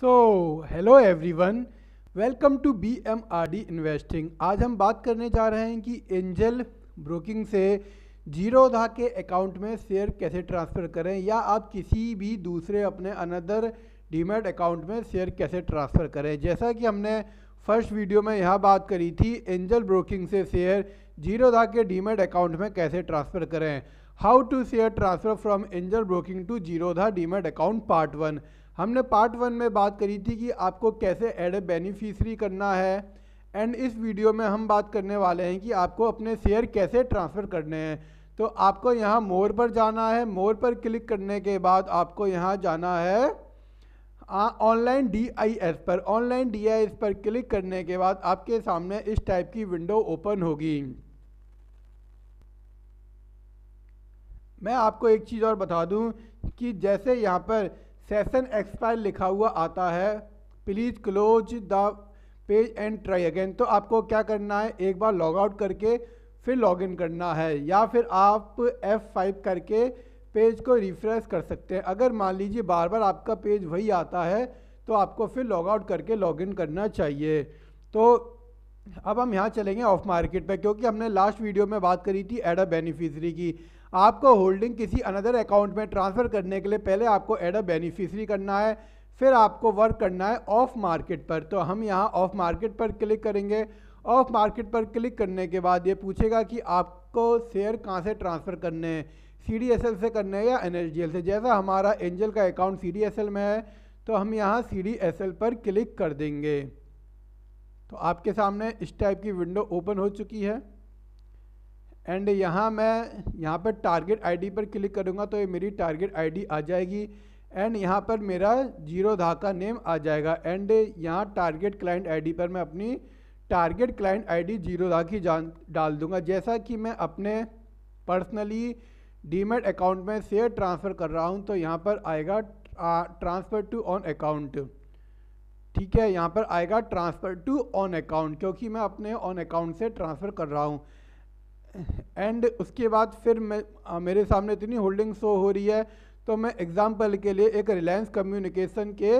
so hello everyone welcome to B M R D investing आज हम बात करने जा रहे हैं कि एंजल ब्रोकिंग से जीरोधा के अकाउंट में शेयर कैसे ट्रांसफ़र करें या आप किसी भी दूसरे अपने अनदर डीमेट अकाउंट में शेयर कैसे ट्रांसफ़र करें जैसा कि हमने फर्स्ट वीडियो में यह बात करी थी एंजल ब्रोकिंग से शेयर जीरोधा के डीमेट अकाउंट में कैसे ट्रांसफ़र करें how to share transfer from Angel Broking to Zerodha demat account part one हमने पार्ट वन में बात करी थी कि आपको कैसे एड ए बेनिफिशरी करना है एंड इस वीडियो में हम बात करने वाले हैं कि आपको अपने शेयर कैसे ट्रांसफ़र करने हैं तो आपको यहाँ मोर पर जाना है मोर पर क्लिक करने के बाद आपको यहाँ जाना है ऑनलाइन डी आई एस पर ऑनलाइन डी आई एस पर क्लिक करने के बाद आपके सामने इस टाइप की विंडो ओपन होगी मैं आपको एक चीज़ और बता दूं कि जैसे यहाँ पर सेशन एक्सपायर लिखा हुआ आता है please close the page and try again तो आपको क्या करना है एक बार लॉग आउट करके फिर लॉग इन करना है या फिर आप F5 करके पेज को रिफ्रेश कर सकते हैं अगर मान लीजिए बार बार आपका पेज वही आता है तो आपको फिर लॉग आउट करके लॉग इन करना चाहिए तो अब हम यहाँ चलेंगे ऑफ मार्केट पे क्योंकि हमने लास्ट वीडियो में बात करी थी एड बेनिफिशरी की आपको होल्डिंग किसी अनदर अकाउंट में ट्रांसफ़र करने के लिए पहले आपको एड बेनिफिशरी करना है फिर आपको वर्क करना है ऑफ मार्केट पर तो हम यहाँ ऑफ मार्केट पर क्लिक करेंगे ऑफ मार्केट पर क्लिक करने के बाद ये पूछेगा कि आपको शेयर कहाँ से ट्रांसफ़र करने हैं सी डी एस एल से करने हैं या एन एल जी एल से जैसा हमारा एंजल का account C D S L में है तो हम यहाँ सी डी एस एल पर क्लिक कर देंगे तो आपके सामने इस टाइप की विंडो ओपन हो चुकी है एंड यहाँ मैं यहाँ पर टारगेट आईडी पर क्लिक करूँगा तो ये मेरी टारगेट आईडी आ जाएगी एंड यहाँ पर मेरा जीरो धाका नेम आ जाएगा एंड यहाँ टारगेट क्लाइंट आईडी पर मैं अपनी टारगेट क्लाइंट आईडी जीरो धा की जान डाल दूंगा जैसा कि मैं अपने पर्सनली डीमेट अकाउंट में शेयर ट्रांसफ़र कर रहा हूँ तो यहाँ पर आएगा ट्रांसफ़र टू ऑन अकाउंट ठीक है यहाँ पर आएगा ट्रांसफ़र टू ऑन अकाउंट क्योंकि मैं अपने ऑन अकाउंट से ट्रांसफ़र कर रहा हूँ एंड उसके बाद फिर मैं मेरे सामने इतनी होल्डिंग शो हो रही है तो मैं एग्ज़ाम्पल के लिए एक रिलायंस कम्युनिकेशन के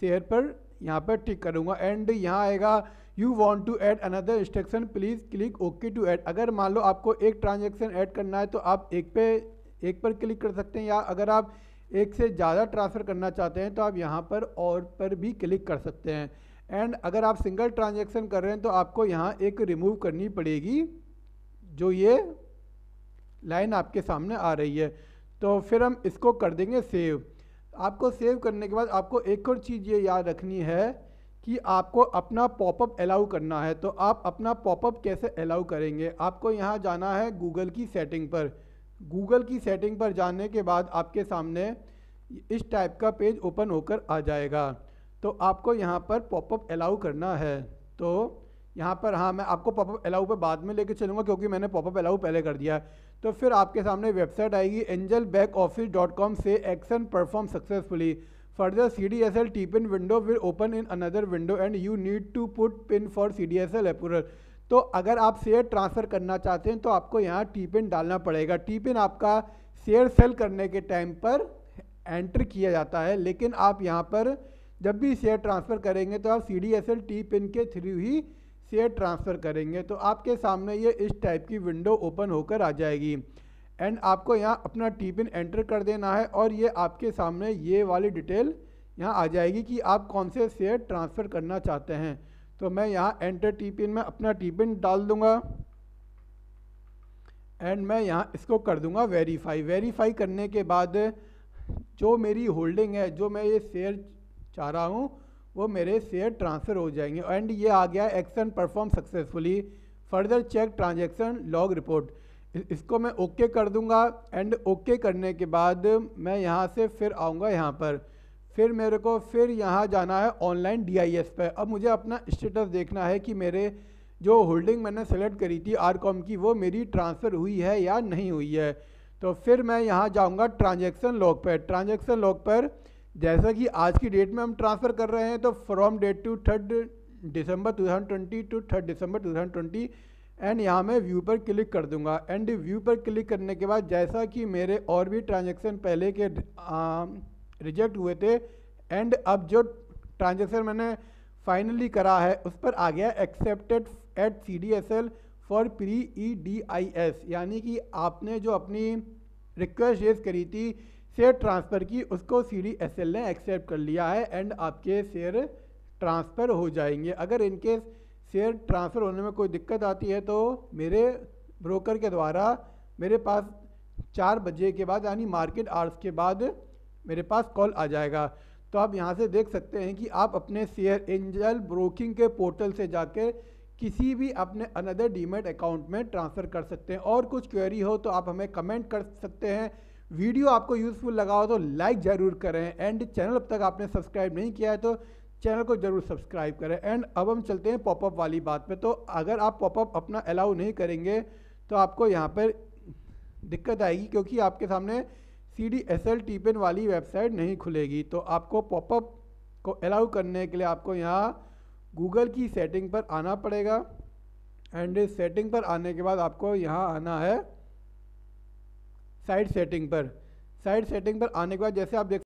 शेयर पर यहाँ पर टिक करूँगा एंड यहाँ आएगा you want to add another instruction please click okay to add अगर मान लो आपको एक ट्रांजेक्शन ऐड करना है तो आप एक पे एक पर क्लिक कर सकते हैं या अगर आप एक से ज़्यादा ट्रांसफ़र करना चाहते हैं तो आप यहाँ पर और पर भी क्लिक कर सकते हैं एंड अगर आप सिंगल ट्रांजेक्शन कर रहे हैं तो आपको यहाँ एक रिमूव करनी पड़ेगी जो ये लाइन आपके सामने आ रही है तो फिर हम इसको कर देंगे सेव आपको सेव करने के बाद आपको एक और चीज़ ये याद रखनी है कि आपको अपना पॉपअप अलाउ करना है तो आप अपना पॉपअप कैसे अलाउ करेंगे आपको यहाँ जाना है गूगल की सेटिंग पर गूगल की सेटिंग पर जाने के बाद आपके सामने इस टाइप का पेज ओपन होकर आ जाएगा तो आपको यहाँ पर पॉपअप अलाउ करना है तो यहाँ पर हाँ मैं आपको पॉपअप अलाउ पर बाद में लेके चलूँगा क्योंकि मैंने पॉपअप अलाउ पहले कर दिया है तो फिर आपके सामने वेबसाइट आएगी Angel back office dot com से action perform successfully further C D S L T pin window will open in another window and you need to put pin for C D S L approval तो अगर आप share transfer करना चाहते हैं तो आपको यहाँ टी पिन डालना पड़ेगा टी पिन आपका शेयर सेल करने के टाइम पर एंटर किया जाता है लेकिन आप यहाँ पर जब भी शेयर ट्रांसफ़र करेंगे तो आप C D S L T pin के थ्रू ही शेयर ट्रांसफ़र करेंगे तो आपके सामने ये इस टाइप की विंडो ओपन होकर आ जाएगी एंड आपको यहाँ अपना टी पिन एंटर कर देना है और ये आपके सामने ये वाली डिटेल यहाँ आ जाएगी कि आप कौन से शेयर ट्रांसफ़र करना चाहते हैं तो मैं यहाँ एंटर टी पिन में अपना टी पिन डाल दूंगा एंड मैं यहाँ इसको कर दूंगा वेरीफाई वेरीफाई करने के बाद जो मेरी होल्डिंग है जो मैं ये शेयर चाह रहा हूँ वो मेरे शेयर ट्रांसफ़र हो जाएंगे एंड ये आ गया action perform successfully further check transaction log report इसको मैं ओके okay कर दूंगा एंड ओके okay करने के बाद मैं यहाँ से फिर आऊँगा यहाँ पर फिर मेरे को फिर यहाँ जाना है ऑनलाइन डी पे अब मुझे अपना स्टेटस देखना है कि मेरे जो होल्डिंग मैंने सेलेक्ट करी थी आर कॉम की वो मेरी ट्रांसफ़र हुई है या नहीं हुई है तो फिर मैं यहाँ जाऊँगा ट्रांजेक्शन लॉक पर ट्रांजेक्शन लॉक पर जैसा कि आज की डेट में हम ट्रांसफ़र कर रहे हैं तो from date to third December 2020 to third December 2020 and यहाँ मैं व्यू पर क्लिक कर दूंगा एंड व्यू पर क्लिक करने के बाद जैसा कि मेरे और भी ट्रांजेक्शन पहले के आ, रिजेक्ट हुए थे एंड अब जो ट्रांजेक्शन मैंने फाइनली करा है उस पर आ गया accepted at C D S L for pre E D I S यानी कि आपने जो अपनी रिक्वेस्ट रेज करी थी शेयर ट्रांसफ़र की उसको सी डी एस एल ने एक्सेप्ट कर लिया है एंड आपके शेयर ट्रांसफ़र हो जाएंगे अगर इनके शेयर ट्रांसफ़र होने में कोई दिक्कत आती है तो मेरे ब्रोकर के द्वारा मेरे पास चार बजे के बाद यानी मार्केट आर्स के बाद मेरे पास कॉल आ जाएगा तो आप यहाँ से देख सकते हैं कि आप अपने शेयर एंजल ब्रोकिंग के पोर्टल से जाकर किसी भी अपने अनदर डीमेट अकाउंट में ट्रांसफ़र कर सकते हैं और कुछ क्वेरी हो तो आप हमें कमेंट कर सकते हैं वीडियो आपको यूज़फुल लगा हो तो लाइक ज़रूर करें एंड चैनल अब तक आपने सब्सक्राइब नहीं किया है तो चैनल को जरूर सब्सक्राइब करें एंड अब हम चलते हैं पॉपअप वाली बात पे तो अगर आप पॉपअप अपना अलाउ नहीं करेंगे तो आपको यहाँ पर दिक्कत आएगी क्योंकि आपके सामने C D S L T pin वाली वेबसाइट नहीं खुलेगी तो आपको पॉपअप को अलाउ करने के लिए आपको यहाँ गूगल की सेटिंग पर आना पड़ेगा एंड इस सेटिंग पर आने के बाद आपको यहाँ आना है साइट सेटिंग पर साइट सेटिंग पर आने के बाद जैसे आप देख